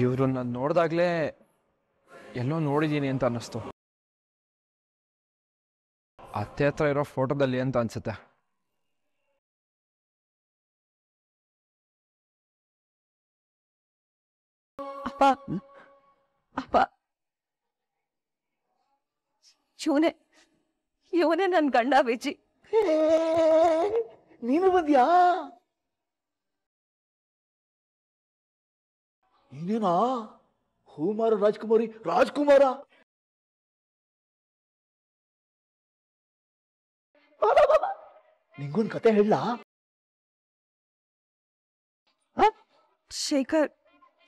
ಇವ್ರನ್ನ ನೋಡಿದಾಗಲೇ ಎಲ್ಲೋ ನೋಡಿದ್ದೀನಿ ಅಂತ ಅನ್ನಿಸ್ತು ಅತ್ತೆ ಹತ್ರ ಇರೋ ಫೋಟೋದಲ್ಲಿ ಅಂತ ಅನ್ಸುತ್ತೆ ಅಪ್ಪ ಅಪ್ಪ ಶಿವನೇ ಇವನೇ ನನ್ ಗಂಡ ವಿಜಿ ನೀನು ಬಂದ್ಯಾ ನೀನೇನಾ ಹೂಮಾರ ರಾಜ್ಕುಮಾರಿ ರಾಜ್ಕುಮಾರ ನಿಂಗೊಂದ್ ಕತೆ ಹೇಳ ಶೇಖರ್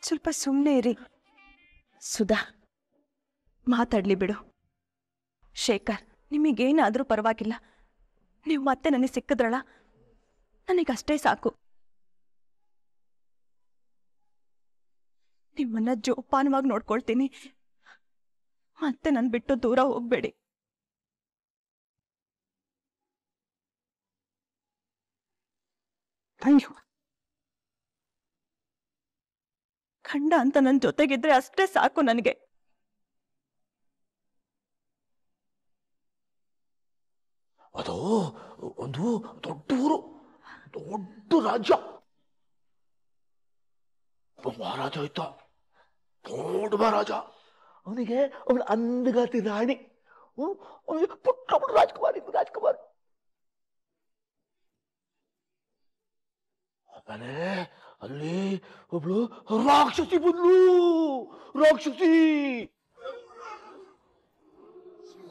ಸ್ವಲ್ಪ ಸುಮ್ಮನೆ ಇರಿ ಸುಧಾ ಮಾತಾಡ್ಲಿ ಬಿಡು ಶೇಖರ್ ನಿಮಗೇನಾದರೂ ಪರವಾಗಿಲ್ಲ ನೀವು ಮತ್ತೆ ನನಗೆ ಸಿಕ್ಕಿದ್ರಳ ನನಗಷ್ಟೇ ಸಾಕು ನಿಮ್ಮನ್ನ ಜೋಪಾನವಾಗಿ ನೋಡ್ಕೊಳ್ತೀನಿ ಮತ್ತೆ ನಾನು ಬಿಟ್ಟು ದೂರ ಹೋಗ್ಬೇಡಿ ಖಂಡ ಅಂತ ನನ್ನ ಜೊತೆಗಿದ್ರೆ ಅಷ್ಟೇ ಸಾಕು ನನಗೆ ಅದು ಒಂದು ದೊಡ್ಡ ಊರು ದೊಡ್ಡ ರಾಜ್ಯ ಮಹಾರಾಜ ಇದ್ದ ದೊಡ್ಡ ಮಹಾರಾಜ ಅವನಿಗೆ ಅವನ ಅಂದಗಾತಿ ರಾಣಿ ಅವನಿಗೆ ಪುಟ್ಟ ಪುಟ್ಟ ರಾಜ್ಕುಮಾರಿ ರಾಜ್ಕುಮಾರಿ ಆಮೇಲೆ ಅಲ್ಲಿ ಒಬ್ಳು ರಾಕ್ಷಸಿ ಬಂದ್ಲು ರಾಕ್ಷಸಿ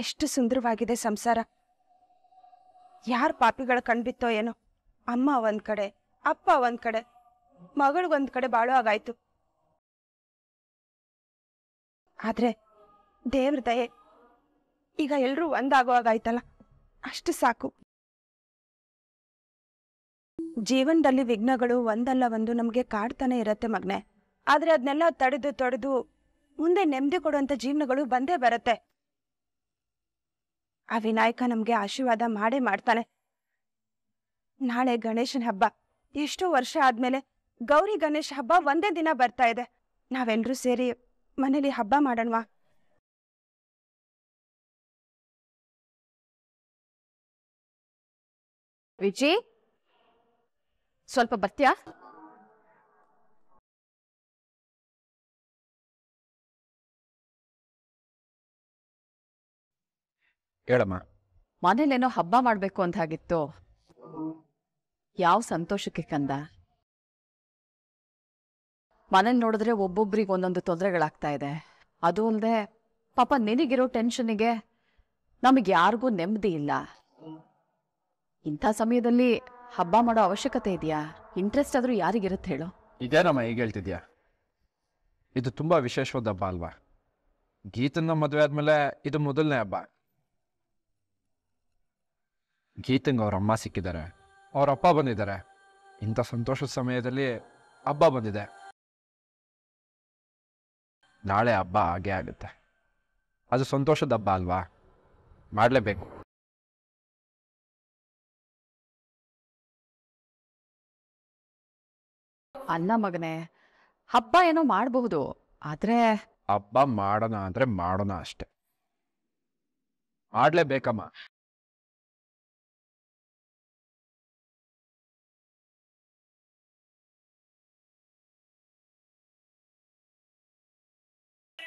ಎಷ್ಟು ಸುಂದರವಾಗಿದೆ ಸಂಸಾರ ಯಾರು ಪಾಪಿಗಳ ಕಣ್ಬಿತ್ತೋ ಏನೋ ಅಮ್ಮ ಒಂದ್ ಕಡೆ ಅಪ್ಪ ಒಂದ್ ಕಡೆ ಮಗಳಿಗೊಂದ್ ಕಡೆ ಬಾಳು ಆಗಾಯ್ತು ಆದ್ರೆ ದೇವ್ರ ದಯೆ ಈಗ ಎಲ್ರೂ ಒಂದಾಗುವಾಗಾಯ್ತಲ್ಲ ಅಷ್ಟು ಸಾಕು ಜೀವನದಲ್ಲಿ ವಿಘ್ನಗಳು ಒಂದಲ್ಲ ಒಂದು ನಮಗೆ ಕಾಡ್ತಾನೆ ಇರತ್ತೆ ಮಗ್ನೆ ಆದ್ರೆ ಅದನ್ನೆಲ್ಲ ತಡೆದು ತೊಡೆದು ಮುಂದೆ ನೆಮ್ಮದಿ ಕೊಡುವಂತ ಜೀವನಗಳು ಬಂದೇ ಬರುತ್ತೆ ಆ ವಿನಾಯಕ ನಮ್ಗೆ ಆಶೀರ್ವಾದ ಮಾಡೇ ಮಾಡ್ತಾನೆ ನಾಳೆ ಗಣೇಶನ ಹಬ್ಬ ಎಷ್ಟೋ ವರ್ಷ ಆದ್ಮೇಲೆ ಗೌರಿ ಗಣೇಶ್ ಹಬ್ಬ ಒಂದೇ ದಿನ ಬರ್ತಾ ಇದೆ ನಾವೆಲ್ಲರೂ ಸೇರಿ ಮನೇಲಿ ಹಬ್ಬ ಮಾಡೋಣ ವಿಜಿ ಸ್ವಲ್ಪ ಬರ್ತೀಯಾ ಹೇಳಮ್ಮ ಮನೇಲೇನೋ ಹಬ್ಬ ಮಾಡ್ಬೇಕು ಅಂತ ಆಗಿತ್ತು ಯಾವ ಸಂತೋಷಕ್ಕೆ ಕಂದ ಮನೇಲಿ ನೋಡಿದ್ರೆ ಒಬ್ಬೊಬ್ರಿಗೆ ಒಂದೊಂದು ತೊಂದರೆಗಳಾಗ್ತಾ ಇದೆ ಅದು ಅಲ್ಲದೆ ಪಾಪ ನಿನಗಿರೋ ಟೆನ್ಷನ್ಗೆ ನಮಗೆ ಯಾರಿಗೂ ನೆಮ್ಮದಿ ಇಲ್ಲ ಇಂಥ ಸಮಯದಲ್ಲಿ ಹಬ್ಬ ಮಾಡೋ ಅವಶ್ಯಕತೆ ಇದೆಯಾ ಇಂಟ್ರೆಸ್ಟ್ ಆದರೂ ಯಾರಿಗಿರುತ್ತೆ ಹೇಳು ಇದೇನಮ್ಮ ಈಗ ಹೇಳ್ತಿದ್ಯಾ ಇದು ತುಂಬ ವಿಶೇಷವಾದ ಹಬ್ಬ ಅಲ್ವಾ ಗೀತನ ಮದುವೆ ಆದಮೇಲೆ ಇದು ಮೊದಲನೇ ಹಬ್ಬ ಗೀತಂಗೆ ಅವ್ರ ಅಮ್ಮ ಸಿಕ್ಕಿದ್ದಾರೆ ಅವ್ರ ಅಪ್ಪ ಬಂದಿದ್ದಾರೆ ಇಂಥ ಸಂತೋಷದ ಸಮಯದಲ್ಲಿ ಹಬ್ಬ ಬಂದಿದೆ ನಾಳೆ ಹಬ್ಬ ಹಾಗೆ ಆಗುತ್ತೆ ಅದು ಸಂತೋಷದ ಹಬ್ಬ ಅಲ್ವಾ ಮಾಡಲೇಬೇಕು ಅಲ್ಲ ಮಗನೇ ಹಬ್ಬ ಏನೋ ಮಾಡಬಹುದು ಆದ್ರೆ ಹಬ್ಬ ಮಾಡೋಣ ಅಂದ್ರೆ ಮಾಡೋಣ ಅಷ್ಟೆ ಮಾಡಲೇಬೇಕಮ್ಮ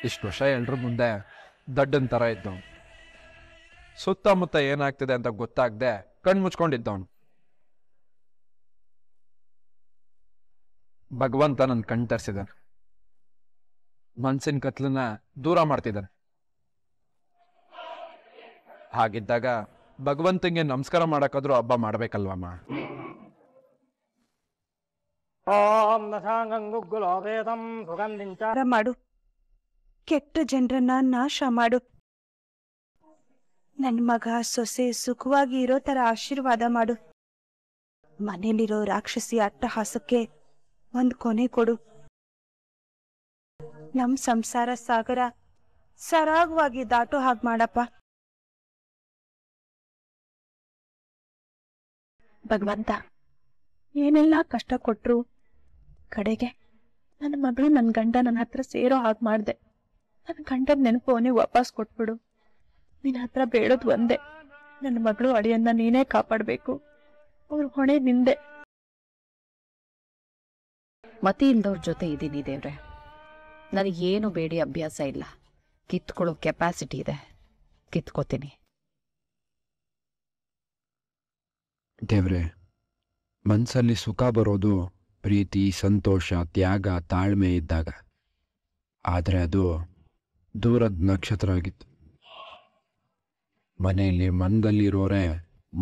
ಇಷ್ಟು ವರ್ಷ ಎಲ್ರ ಮುಂದೆ ದಡ್ಡನ್ ಥರ ಇದ್ದವನು ಸುತ್ತಮುತ್ತ ಏನಾಗ್ತಿದೆ ಅಂತ ಗೊತ್ತಾಗದೆ ಕಣ್ಮುಚ್ಕೊಂಡಿದ್ದವನು ಭಗವಂತ ನನ್ನ ಕಣ್ ತರಿಸಿದ್ದಾನೆ ಮನ್ಸಿನ ಕತ್ಲನ್ನ ದೂರ ಮಾಡ್ತಿದ್ದಾನೆ ಹಾಗಿದ್ದಾಗ ಭಗವಂತಂಗೆ ನಮಸ್ಕಾರ ಮಾಡೋಕ್ಕಾದ್ರೂ ಹಬ್ಬ ಮಾಡ್ಬೇಕಲ್ವಮ್ಮ ಮಾಡು ಕೆಟ್ಟ ಜನರನ್ನ ನಾಶ ಮಾಡು ನನ್ ಮಗ ಸೊಸೆ ಸುಖವಾಗಿ ಇರೋ ತರ ಆಶೀರ್ವಾದ ಮಾಡು ಮನೇಲಿರೋ ರಾಕ್ಷಸಿ ಅಟ್ಟಹಾಸಕ್ಕೆ ಒಂದ್ ಕೊನೆ ಕೊಡು ನಮ್ ಸಂಸಾರ ಸಾಗರ ಸರಾಗವಾಗಿ ದಾಟೋ ಹಾಗೆ ಮಾಡಪ್ಪ ಭಗವಂತ ಏನೆಲ್ಲ ಕಷ್ಟ ಕೊಟ್ರು ಕಡೆಗೆ ನನ್ನ ಮಗಳು ನನ್ನ ಗಂಡ ನನ್ನ ಹತ್ರ ಸೇರೋ ಹಾಗೆ ಮಾಡ್ದೆ ನನ್ನ ಕಂಡದ ನೆನಪು ಅವನೇ ವಾಪಸ್ ಕೊಟ್ಬಿಡು ನಿನ್ನ ಹತ್ರ ಬೇಡೋದು ಒಂದೇ ನನ್ನ ಮಗಳು ಅಳಿಯನ್ನ ನೀನೇ ಕಾಪಾಡಬೇಕು ಅವ್ರ ಹೊಣೆ ನಿಂದೆ ಮತಿ ಇಲ್ದವ್ರ ಜೊತೆ ಇದ್ದೀನಿ ದೇವ್ರೆ ನನಗೇನು ಬೇಡಿ ಅಭ್ಯಾಸ ಇಲ್ಲ ಕಿತ್ಕೊಳ್ಳೋ ಕೆಪಾಸಿಟಿ ಇದೆ ಕಿತ್ಕೋತೀನಿ ದೇವ್ರೆ ಮನಸ್ಸಲ್ಲಿ ಸುಖ ಬರೋದು ಪ್ರೀತಿ ಸಂತೋಷ ತ್ಯಾಗ ತಾಳ್ಮೆ ಇದ್ದಾಗ ಆದರೆ ಅದು ದೂರದ ನಕ್ಷತ್ರ ಆಗಿತ್ತು ಮನೆಯಲ್ಲಿ ಮನದಲ್ಲಿರೋರೆ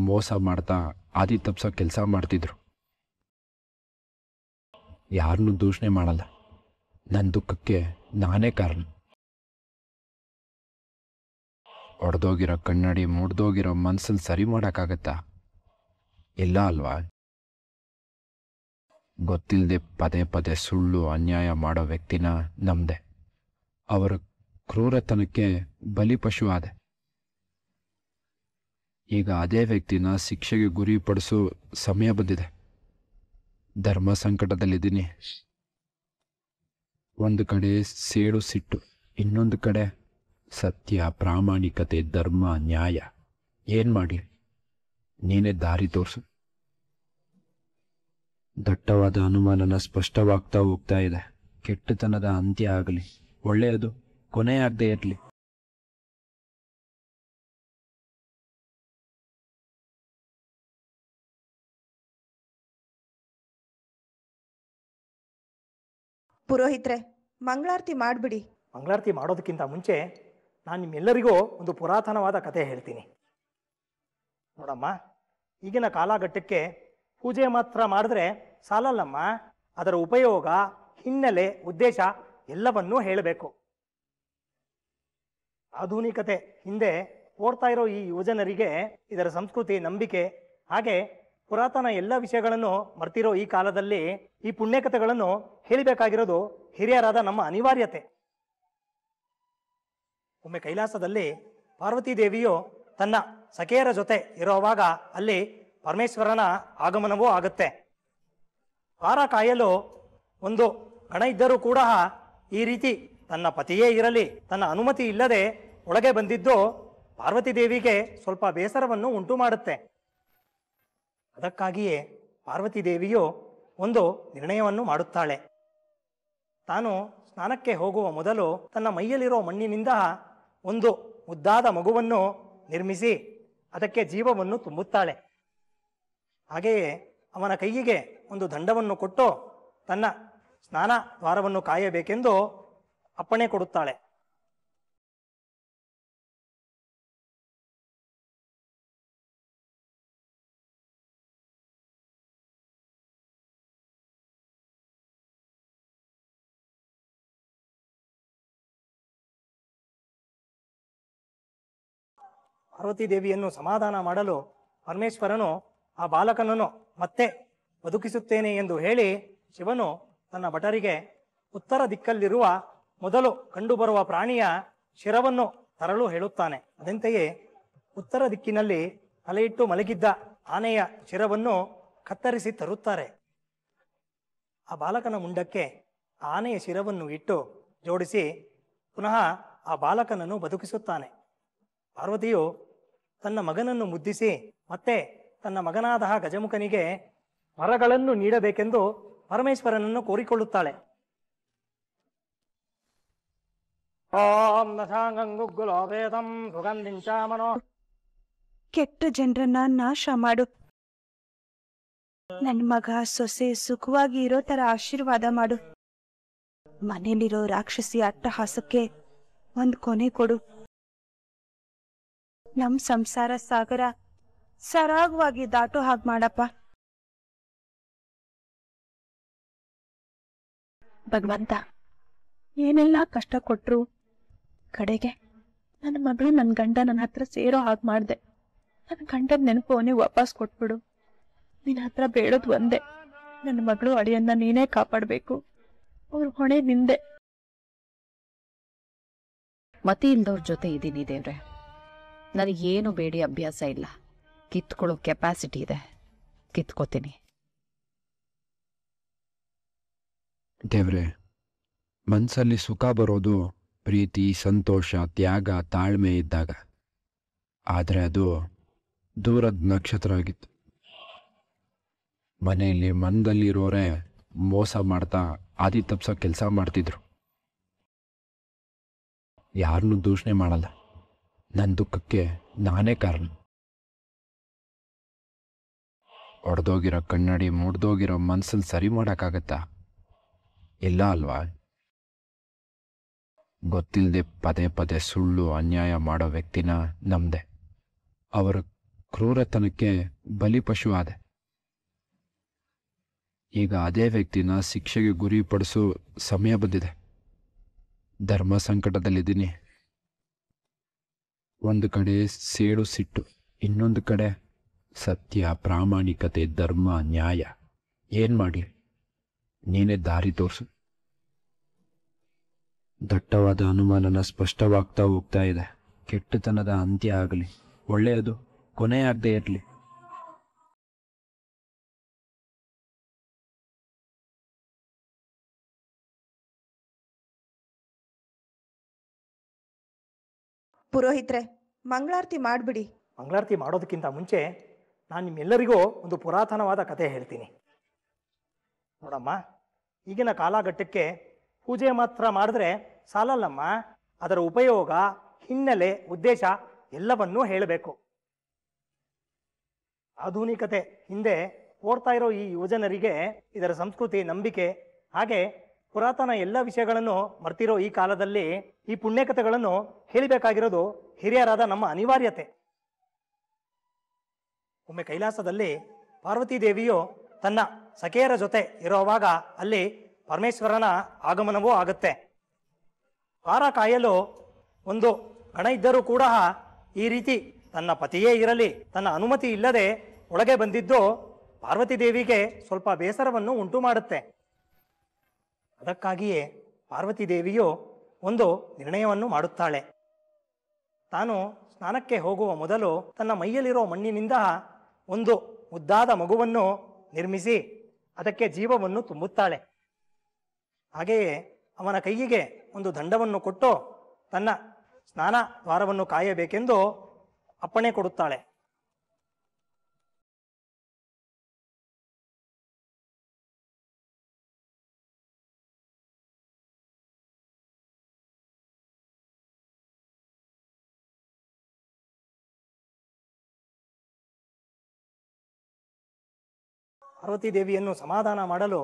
ಮೋಸ ಮಾಡ್ತಾ ಆದಿ ತಪ್ಸೋ ಕೆಲಸ ಮಾಡ್ತಿದ್ರು ಯಾರನ್ನೂ ದೂಷಣೆ ಮಾಡಲ್ಲ ನನ್ನ ದುಃಖಕ್ಕೆ ನಾನೇ ಕಾರಣ ಒಡೆದೋಗಿರೋ ಕಣ್ಣಡಿ ಮುಡ್ದೋಗಿರೋ ಮನ್ಸನ್ನು ಸರಿ ಮಾಡೋಕ್ಕಾಗತ್ತಾ ಇಲ್ಲ ಅಲ್ವಾ ಗೊತ್ತಿಲ್ಲದೆ ಪದೇ ಪದೇ ಸುಳ್ಳು ಅನ್ಯಾಯ ಮಾಡೋ ವ್ಯಕ್ತಿನ ನಮ್ದೆ ಅವರು ಕ್ರೂರತನಕ್ಕೆ ಬಲಿಪಶುವಾದೆ ಈಗ ಅದೇ ವ್ಯಕ್ತಿನ ಶಿಕ್ಷೆಗೆ ಗುರಿಪಡಿಸೋ ಸಮಯ ಬಂದಿದೆ ಧರ್ಮ ಸಂಕಟದಲ್ಲಿದ್ದೀನಿ ಒಂದು ಕಡೆ ಸೇಡು ಸಿಟ್ಟು ಇನ್ನೊಂದು ಕಡೆ ಸತ್ಯ ಪ್ರಾಮಾಣಿಕತೆ ಧರ್ಮ ನ್ಯಾಯ ಏನು ಮಾಡಿ ನೀನೇ ದಾರಿ ತೋರಿಸು ದಟ್ಟವಾದ ಅನುಮಾನನ ಸ್ಪಷ್ಟವಾಗ್ತಾ ಹೋಗ್ತಾ ಇದೆ ಕೆಟ್ಟತನದ ಅಂತ್ಯ ಆಗಲಿ ಒಳ್ಳೆಯದು ಕೊನೆಯಾಗದೇ ಇರಲಿ ಪುರೋಹಿತ್ರೆ ಮಂಗಳಾರತಿ ಮಾಡಿಬಿಡಿ ಮಂಗಳಾರತಿ ಮಾಡೋದಕ್ಕಿಂತ ಮುಂಚೆ ನಾನು ನಿಮ್ಮೆಲ್ಲರಿಗೂ ಒಂದು ಪುರಾತನವಾದ ಕತೆ ಹೇಳ್ತೀನಿ ನೋಡಮ್ಮ ಈಗಿನ ಕಾಲಘಟ್ಟಕ್ಕೆ ಪೂಜೆ ಮಾತ್ರ ಮಾಡಿದ್ರೆ ಸಾಲಲ್ಲಮ್ಮ ಅದರ ಉಪಯೋಗ ಹಿನ್ನೆಲೆ ಉದ್ದೇಶ ಎಲ್ಲವನ್ನೂ ಹೇಳಬೇಕು ಆಧುನಿಕತೆ ಹಿಂದೆ ಓಡ್ತಾ ಇರೋ ಈ ಯುವಜನರಿಗೆ ಇದರ ಸಂಸ್ಕೃತಿ ನಂಬಿಕೆ ಹಾಗೆ ಪುರಾತನ ಎಲ್ಲ ವಿಷಯಗಳನ್ನು ಮರ್ತಿರೋ ಈ ಕಾಲದಲ್ಲಿ ಈ ಪುಣ್ಯಕಥೆಗಳನ್ನು ಹೇಳಬೇಕಾಗಿರೋದು ಹಿರಿಯರಾದ ನಮ್ಮ ಅನಿವಾರ್ಯತೆ ಒಮ್ಮೆ ಕೈಲಾಸದಲ್ಲಿ ಪಾರ್ವತಿ ದೇವಿಯು ತನ್ನ ಸಖೆಯರ ಜೊತೆ ಇರುವಾಗ ಅಲ್ಲಿ ಪರಮೇಶ್ವರನ ಆಗಮನವೂ ಆಗುತ್ತೆ ವಾರ ಕಾಯಲು ಒಂದು ಗಣ ಇದ್ದರೂ ಕೂಡ ಈ ರೀತಿ ತನ್ನ ಪತಿಯೇ ಇರಲಿ ತನ್ನ ಅನುಮತಿ ಇಲ್ಲದೆ ಒಳಗೆ ಬಂದಿದ್ದು ಪಾರ್ವತಿ ದೇವಿಗೆ ಸ್ವಲ್ಪ ಬೇಸರವನ್ನು ಉಂಟು ಮಾಡುತ್ತೆ ಅದಕ್ಕಾಗಿಯೇ ಪಾರ್ವತಿ ದೇವಿಯು ಒಂದು ನಿರ್ಣಯವನ್ನು ಮಾಡುತ್ತಾಳೆ ತಾನು ಸ್ನಾನಕ್ಕೆ ಹೋಗುವ ಮೊದಲು ತನ್ನ ಮೈಯಲ್ಲಿರೋ ಮಣ್ಣಿನಿಂದ ಒಂದು ಮುದ್ದಾದ ಮಗುವನ್ನು ನಿರ್ಮಿಸಿ ಅದಕ್ಕೆ ಜೀವವನ್ನು ತುಂಬುತ್ತಾಳೆ ಹಾಗೆಯೇ ಅವನ ಕೈಗೆ ಒಂದು ದಂಡವನ್ನು ಕೊಟ್ಟು ತನ್ನ ಸ್ನಾನ ದ್ವಾರವನ್ನು ಕಾಯಬೇಕೆಂದು ಅಪ್ಪಣೆ ಕೊಡುತ್ತಾಳೆ ಪಾರ್ವತಿ ದೇವಿಯನ್ನು ಸಮಾಧಾನ ಮಾಡಲು ಪರಮೇಶ್ವರನು ಆ ಬಾಲಕನನ್ನು ಮತ್ತೆ ಬದುಕಿಸುತ್ತೇನೆ ಎಂದು ಹೇಳಿ ಶಿವನು ತನ್ನ ಭಟರಿಗೆ ಉತ್ತರ ದಿಕ್ಕಲ್ಲಿರುವ ಮೊದಲು ಕಂಡುಬರುವ ಪ್ರಾಣಿಯ ಶಿರವನ್ನು ತರಲು ಹೇಳುತ್ತಾನೆ ಅದಂತೆಯೇ ಉತ್ತರ ದಿಕ್ಕಿನಲ್ಲಿ ತಲೆಯಿಟ್ಟು ಮಲಗಿದ್ದ ಆನೆಯ ಶಿರವನ್ನು ಕತ್ತರಿಸಿ ತರುತ್ತಾರೆ ಆ ಬಾಲಕನ ಮುಂಡಕ್ಕೆ ಆನೆಯ ಶಿರವನ್ನು ಇಟ್ಟು ಜೋಡಿಸಿ ಪುನಃ ಆ ಬಾಲಕನನ್ನು ಬದುಕಿಸುತ್ತಾನೆ ಪಾರ್ವತಿಯು ತನ್ನ ಮಗನನ್ನು ಮುದ್ದಿಸಿ ಮತ್ತೆ ತನ್ನ ಮಗನಾದ ಗಜಮುಖನಿಗೆ ಮರಗಳನ್ನು ನೀಡಬೇಕೆಂದು ಪರಮೇಶ್ವರನನ್ನು ಕೋರಿಕೊಳ್ಳುತ್ತಾಳೆ ಕೆಟ್ಟ ಜನರನ್ನ ನಾಶ ಮಾಡು ನನ್ ಮಗ ಸೊಸೆ ಸುಖವಾಗಿ ಇರೋ ತರ ಆಶೀರ್ವಾದ ಮಾಡು ಮನೇಲಿರೋ ರಾಕ್ಷಸಿ ಅಟ್ಟಹಾಸಕ್ಕೆ ಒಂದ್ ಕೊನೆ ಕೊಡು ನಮ್ ಸಂಸಾರ ಸಾಗರ ಸರಾಗವಾಗಿ ದಾಟೋ ಹಾಗೆ ಮಾಡಪ್ಪ ಭಗವಂತ ಏನೆಲ್ಲ ಕಷ್ಟ ಕೊಟ್ರು ಕಡೆಗೆ ನನ್ನ ಮಗಳು ನನ್ನ ಗಂಡ ನನ್ನ ಹತ್ರ ಸೇರೋ ಹಾಗೆ ಮಾಡಿದೆ ನನ್ನ ಗಂಡನ ನೆನಪು ಅವನೇ ವಾಪಸ್ ಕೊಟ್ಬಿಡು ನಿನ್ನ ಹತ್ರ ಬೇಡೋದು ಒಂದೇ ನನ್ನ ಮಗಳು ಅಳಿಯನ್ನ ನೀನೇ ಕಾಪಾಡಬೇಕು ಅವ್ರ ಹೊಣೆ ನಿಂದೆ ಮತಿ ಇಲ್ದವ್ರ ಜೊತೆ ಇದ್ದೀನಿ ದೇವ್ರೆ ನನಗೇನು ಬೇಡಿ ಅಭ್ಯಾಸ ಇಲ್ಲ ಕಿತ್ಕೊಳ್ಳೋ ಕೆಪಾಸಿಟಿ ಇದೆ ಕಿತ್ಕೋತೀನಿ ದೇವ್ರೆ ಮನ್ಸಲ್ಲಿ ಸುಖ ಬರೋದು ಪ್ರೀತಿ ಸಂತೋಷ ತ್ಯಾಗ ತಾಳ್ಮೆ ಇದ್ದಾಗ ಆದರೆ ಅದು ದೂರದ ನಕ್ಷತ್ರ ಆಗಿತ್ತು ಮನೆಯಲ್ಲಿ ಮನದಲ್ಲಿರೋರೆ ಮೋಸ ಮಾಡ್ತಾ ಆದಿ ತಪ್ಸೋ ಕೆಲಸ ಮಾಡ್ತಿದ್ರು ಯಾರನ್ನೂ ದೂಷಣೆ ಮಾಡಲ್ಲ ನನ್ನ ದುಃಖಕ್ಕೆ ನಾನೇ ಕಾರಣ ಒಡೆದೋಗಿರೋ ಕನ್ನಡಿ ಮುಡ್ದೋಗಿರೋ ಮನ್ಸಲ್ಲಿ ಸರಿ ಮಾಡೋಕ್ಕಾಗತ್ತಾ ಇಲ್ಲ ಅಲ್ವಾ ಗೊತ್ತಿಲ್ಲದೆ ಪದೇ ಪದೇ ಸುಳ್ಳು ಅನ್ಯಾಯ ಮಾಡೋ ವ್ಯಕ್ತಿನ ನಮ್ದೆ ಅವರ ಕ್ರೂರತನಕ್ಕೆ ಬಲಿಪಶು ಆದೆ ಈಗ ಅದೇ ವ್ಯಕ್ತಿನ ಶಿಕ್ಷೆಗೆ ಗುರಿಪಡಿಸೋ ಸಮಯ ಬಂದಿದೆ ಧರ್ಮ ಸಂಕಟದಲ್ಲಿದ್ದೀನಿ ಒಂದು ಕಡೆ ಸೇಡು ಸಿಟ್ಟು ಇನ್ನೊಂದು ಕಡೆ ಸತ್ಯ ಪ್ರಾಮಾಣಿಕತೆ ಧರ್ಮ ನ್ಯಾಯ ಏನು ಮಾಡಿ ನೀನೇ ದಾರಿ ತೋರಿಸು ದಟ್ಟವಾದ ಅನುಮಾನನ ಸ್ಪಷ್ಟವಾಗ್ತಾ ಹೋಗ್ತಾ ಇದೆ ಕೆಟ್ಟತನದ ಅಂತ್ಯ ಆಗಲಿ ಒಳ್ಳೆಯದು ಕೊನೆ ಆಗದೆ ಇರಲಿ ಪುರೋಹಿತ್ರೆ ಮಂಗಳಾರತಿ ಮಾಡಿಬಿಡಿ ಮಂಗಳಾರತಿ ಮಾಡೋದಕ್ಕಿಂತ ಮುಂಚೆ ನಾನು ನಿಮ್ಮೆಲ್ಲರಿಗೂ ಒಂದು ಪುರಾತನವಾದ ಕತೆ ಹೇಳ್ತೀನಿ ನೋಡಮ್ಮ ಈಗಿನ ಕಾಲಘಟ್ಟಕ್ಕೆ ಪೂಜೆ ಮಾತ್ರ ಮಾಡಿದ್ರೆ ಸಾಲಲ್ಲಮ್ಮ ಅದರ ಉಪಯೋಗ ಹಿನ್ನೆಲೆ ಉದ್ದೇಶ ಎಲ್ಲವನ್ನೂ ಹೇಳಬೇಕು ಆಧುನಿಕತೆ ಹಿಂದೆ ಓಡ್ತಾ ಇರೋ ಈ ಯುವಜನರಿಗೆ ಇದರ ಸಂಸ್ಕೃತಿ ನಂಬಿಕೆ ಹಾಗೆ ಪುರಾತನ ಎಲ್ಲ ವಿಷಯಗಳನ್ನು ಮರ್ತಿರೋ ಈ ಕಾಲದಲ್ಲಿ ಈ ಪುಣ್ಯಕಥೆಗಳನ್ನು ಹೇಳಬೇಕಾಗಿರೋದು ಹಿರಿಯರಾದ ನಮ್ಮ ಅನಿವಾರ್ಯತೆ ಒಮ್ಮೆ ಕೈಲಾಸದಲ್ಲಿ ಪಾರ್ವತಿ ತನ್ನ ಸಖೆಯರ ಜೊತೆ ಇರುವಾಗ ಅಲ್ಲಿ ಪರಮೇಶ್ವರನ ಆಗಮನವೂ ಆಗುತ್ತೆ ವಾರ ಕಾಯಲು ಒಂದು ಗಣ ಇದ್ದರೂ ಕೂಡ ಈ ರೀತಿ ತನ್ನ ಪತಿಯೇ ಇರಲಿ ತನ್ನ ಅನುಮತಿ ಇಲ್ಲದೆ ಒಳಗೆ ಬಂದಿದ್ದು ಪಾರ್ವತಿ ದೇವಿಗೆ ಸ್ವಲ್ಪ ಬೇಸರವನ್ನು ಉಂಟು ಮಾಡುತ್ತೆ ಅದಕ್ಕಾಗಿಯೇ ಪಾರ್ವತಿ ದೇವಿಯು ಒಂದು ನಿರ್ಣಯವನ್ನು ಮಾಡುತ್ತಾಳೆ ತಾನು ಸ್ನಾನಕ್ಕೆ ಹೋಗುವ ಮೊದಲು ತನ್ನ ಮೈಯಲ್ಲಿರೋ ಮಣ್ಣಿನಿಂದ ಒಂದು ಮುದ್ದಾದ ಮಗುವನ್ನು ನಿರ್ಮಿಸಿ ಅದಕ್ಕೆ ಜೀವವನ್ನು ತುಂಬುತ್ತಾಳೆ ಹಾಗೆಯೇ ಅವನ ಕೈಯಿಗೆ ಒಂದು ದಂಡವನ್ನು ಕೊಟ್ಟು ತನ್ನ ಸ್ನಾನ ದ್ವಾರವನ್ನು ಕಾಯಬೇಕೆಂದು ಅಪ್ಪಣೆ ಕೊಡುತ್ತಾಳೆ ಪಾರ್ವತಿ ದೇವಿಯನ್ನು ಸಮಾಧಾನ ಮಾಡಲು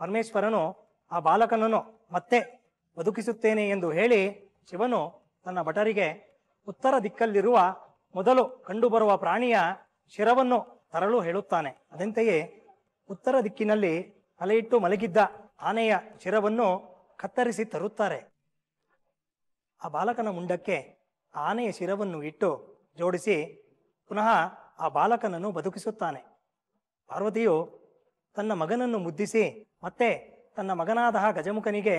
ಪರಮೇಶ್ವರನು ಆ ಬಾಲಕನನ್ನು ಮತ್ತೆ ಬದುಕಿಸುತ್ತೇನೆ ಎಂದು ಹೇಳಿ ಶಿವನು ತನ್ನ ಭಟರಿಗೆ ಉತ್ತರ ದಿಕ್ಕಲ್ಲಿರುವ ಮೊದಲು ಕಂಡುಬರುವ ಪ್ರಾಣಿಯ ಶಿರವನ್ನು ತರಲು ಹೇಳುತ್ತಾನೆ ಅದಂತೆಯೇ ಉತ್ತರ ದಿಕ್ಕಿನಲ್ಲಿ ತಲೆಯಿಟ್ಟು ಮಲಗಿದ್ದ ಆನೆಯ ಶಿರವನ್ನು ಕತ್ತರಿಸಿ ತರುತ್ತಾರೆ ಆ ಬಾಲಕನ ಮುಂಡಕ್ಕೆ ಆನೆಯ ಶಿರವನ್ನು ಇಟ್ಟು ಜೋಡಿಸಿ ಪುನಃ ಆ ಬಾಲಕನನ್ನು ಬದುಕಿಸುತ್ತಾನೆ ಪಾರ್ವತಿಯು ತನ್ನ ಮಗನನ್ನು ಮುದ್ದಿಸಿ ಮತ್ತೆ ತನ್ನ ಮಗನಾದ ಗಜಮುಖನಿಗೆ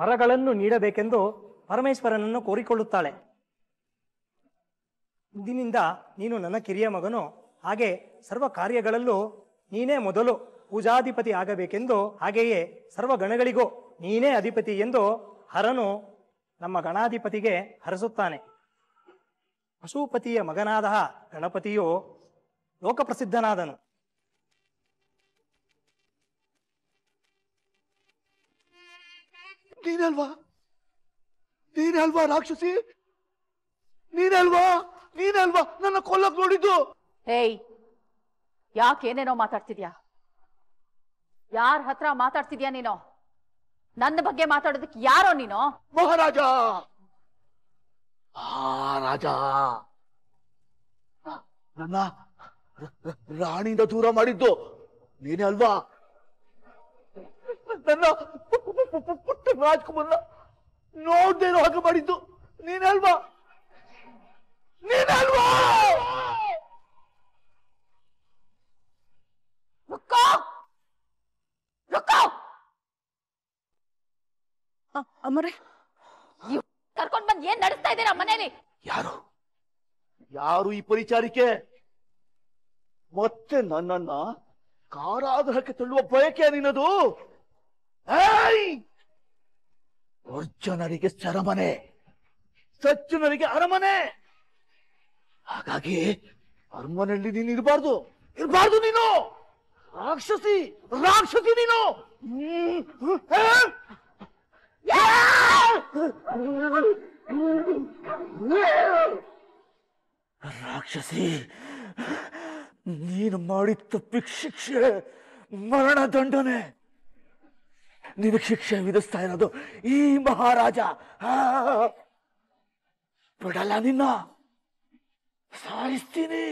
ವರಗಳನ್ನು ನೀಡಬೇಕೆಂದು ಪರಮೇಶ್ವರನನ್ನು ಕೋರಿಕೊಳ್ಳುತ್ತಾಳೆ ಇಂದಿನಿಂದ ನೀನು ನನ್ನ ಕಿರಿಯ ಮಗನು ಹಾಗೆ ಸರ್ವ ಕಾರ್ಯಗಳಲ್ಲೂ ನೀನೇ ಮೊದಲು ಪೂಜಾಧಿಪತಿ ಆಗಬೇಕೆಂದು ಹಾಗೆಯೇ ಸರ್ವ ಗಣಗಳಿಗೂ ನೀನೇ ಅಧಿಪತಿ ಎಂದು ಹರನು ನಮ್ಮ ಗಣಾಧಿಪತಿಗೆ ಹರಸುತ್ತಾನೆ ಪಶುಪತಿಯ ಮಗನಾದ ಗಣಪತಿಯು ಲೋಕಪ್ರಸಿದ್ಧನಾದನು ನೀನಲ್ವಾ ನೀನೇ ರಾಕ್ಷಸಿ ನೀನಲ್ವಾ ನೀನೇ ಅಲ್ವಾ ನನ್ನ ಕೊಲ್ಲಕ್ ನೋಡಿದ್ದು ಹೇಯ್ ಯಾಕೇನೇನೋ ಮಾತಾಡ್ತಿದ್ಯಾ ಯಾರ ಹತ್ರ ಮಾತಾಡ್ತಿದ್ಯಾ ನೀನು ನನ್ನ ಬಗ್ಗೆ ಮಾತಾಡೋದಕ್ಕೆ ಯಾರೋ ನೀನು ಮಹಾರಾಜ ಆ ರಾಜ ನನ್ನ ರಾಣಿಯಿಂದ ದೂರ ಮಾಡಿದ್ದು ನೀನೇ ಅಲ್ವಾ ನನ್ನ ಪುಟ್ಟ ರಾಜ್ಕುಮಾರ್ನ ನೋಡ್ದೇ ಹಾಗೆ ಮಾಡಿದ್ದು ನೀನಲ್ವಾ ನೀನಲ್ವಾ ಅಮ್ಮರೇ ಕರ್ಕೊಂಡ್ ಬಂದ್ ಏನ್ ನಡೆಸ್ತಾ ಇದ್ದೀರಾ ಮನೇಲಿ ಯಾರು ಯಾರು ಈ ಪರಿಚಾರಿಕೆ ಮತ್ತೆ ನನ್ನನ್ನ ಕಾರಾಗ್ರಹಕ್ಕೆ ತಳ್ಳುವ ಬಯಕೆ ನಿನ್ನದು ಅರ್ಜನರಿಗೆ ಸರಮನೆ ಸಜ್ಜನರಿಗೆ ಅರಮನೆ ಹಾಗಾಗಿ ಅರಮನೆಯಲ್ಲಿ ನೀನು ಇರಬಾರ್ದು ಇರಬಾರ್ದು ನೀನು ರಾಕ್ಷಸಿ ರಾಕ್ಷಸಿ ನೀನು ರಾಕ್ಷಸಿ ನೀನು ಮಾಡಿದ ತಪ್ಪಿಗೆ ಶಿಕ್ಷೆ ಮರಣ ದಂಡನೆ ನಿನಗೆ ಶಿಕ್ಷೆ ವಿಧಿಸ್ತಾ ಇರೋದು ಈ ಮಹಾರಾಜ ಬಿಡಲ್ಲ ನಿನ್ನ ಸಾಯಿಸ್ತೀನಿ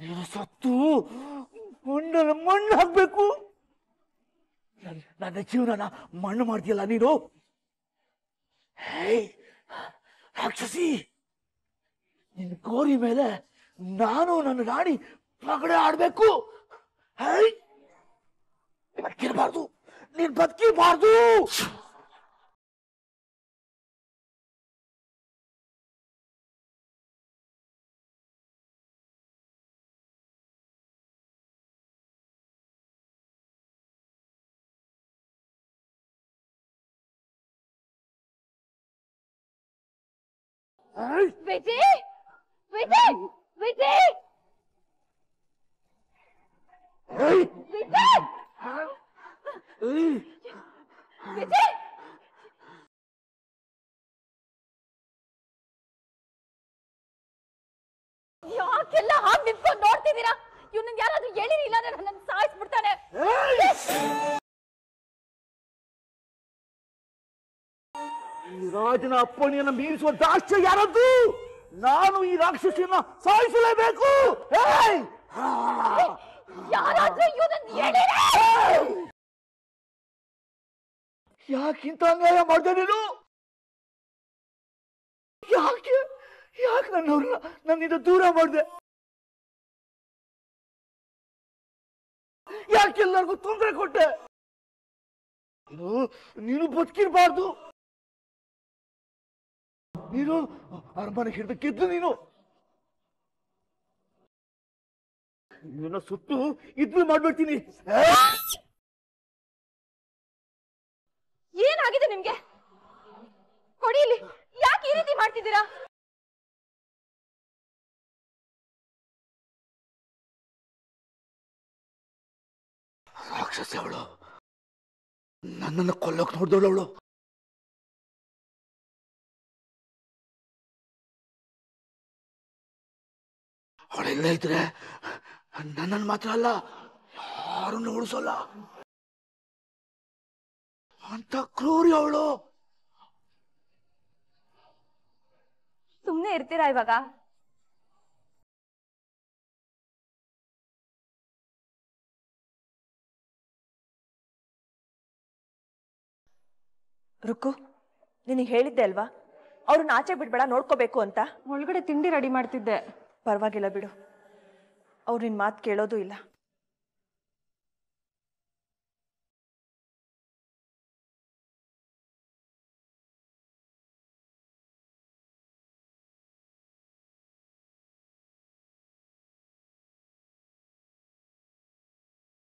ನೀನು ಸತ್ತು ಮಣ್ಣಲ್ಲಿ ಮಣ್ಣು ಹಾಕ್ಬೇಕು ನನ್ನ ಜೀವನನ ಮಣ್ಣು ಮಾಡ್ತೀಯಲ್ಲ ನೀನು ಹೇ ರಾಕ್ಷಸಿ ನಿನ್ ಕೋರಿ ಮೇಲೆ ನಾನು ನನ್ನ ರಾಣಿ ಪಗಡೆ ಆಡ್ಬೇಕು ಹೇ ಬಕ್ಕಿರಬಾರ್ದು इतनी बदकी मार बेटे बेटे बेटे बेटे हाँ। 姐姐。ಯಾಕೆಲ್ಲ ಹಾಗೆ ನಿಂತ್ಕೊಂಡು ನೋಡ್ತಿದ್ದೀರಾ ಇವನನ್ನ ಯಾರಾದ್ರೂ ಇಲ್ಲ ಅಂದ್ರೆ ನನ್ನ ಸಾಯಿಸ್ಬಿಡ್ತಾನೆ ಈ ರಾಜನ ಅಪ್ಪಣೆಯನ್ನು ಮೀರಿಸುವ ದಾಕ್ಷ್ಯ ಯಾರದ್ದು ನಾನು ಈ ರಾಕ್ಷಸಿಯನ್ನ ಸಾಯಿಸಲೇಬೇಕು ಯಾಕಿಂತ ಅನ್ಯಾಯ ಮಾಡಿದೆ ಯಾಕೆ ಯಾಕೆ ನನ್ನವ್ರನ್ನ ನನ್ನಿಂದ ದೂರ ಮಾಡಿದೆ ಯಾಕೆ ಎಲ್ಲರಿಗೂ ತೊಂದರೆ ಕೊಟ್ಟೆ ಇದು ನೀನು ಬದುಕಿರ್ಬಾರ್ದು ನೀನು ಅರಮನೆಗೆ ಹಿಡ್ದಕ್ಕಿದ್ದು ನೀನು ನಿನ್ನ ಸುತ್ತು ಇದ್ಲು ಮಾಡ್ಬಿಡ್ತೀನಿ ಏನಾಗಿದೆ ನಿಮ್ಗೆ ಹೊಡಿಲಿ ಯಾಕೆ ಈ ರೀತಿ ಮಾಡ್ತಿದ್ದೀರಾ ರಾಕ್ಷಸಿ ಅವಳು ನನ್ನನ್ನು ಕೊಲ್ಲಕ್ ನೋಡ್ದವಳು ಅವಳು ಅವಳೆಲ್ಲ ಇದ್ರೆ ನನ್ನನ್ನು ಮಾತ್ರ ಅಲ್ಲ ಯಾರನ್ನು ಉಳಿಸೋಲ್ಲ ಅಂತ ಕ್ರೂರಿ ಅವಳು ಸುಮ್ನೆ ಇರ್ತೀರಾ ಇವಾಗ ರುಕು ನಿನಗೆ ಹೇಳಿದ್ದೆ ಅಲ್ವಾ ಅವ್ರನ್ನ ಆಚೆ ಬಿಡ್ಬೇಡ ನೋಡ್ಕೋಬೇಕು ಅಂತ ಒಳಗಡೆ ತಿಂಡಿ ರೆಡಿ ಮಾಡ್ತಿದ್ದೆ ಪರವಾಗಿಲ್ಲ ಬಿಡು ಅವ್ರು ನಿನ್ನ ಮಾತು ಕೇಳೋದು ಇಲ್ಲ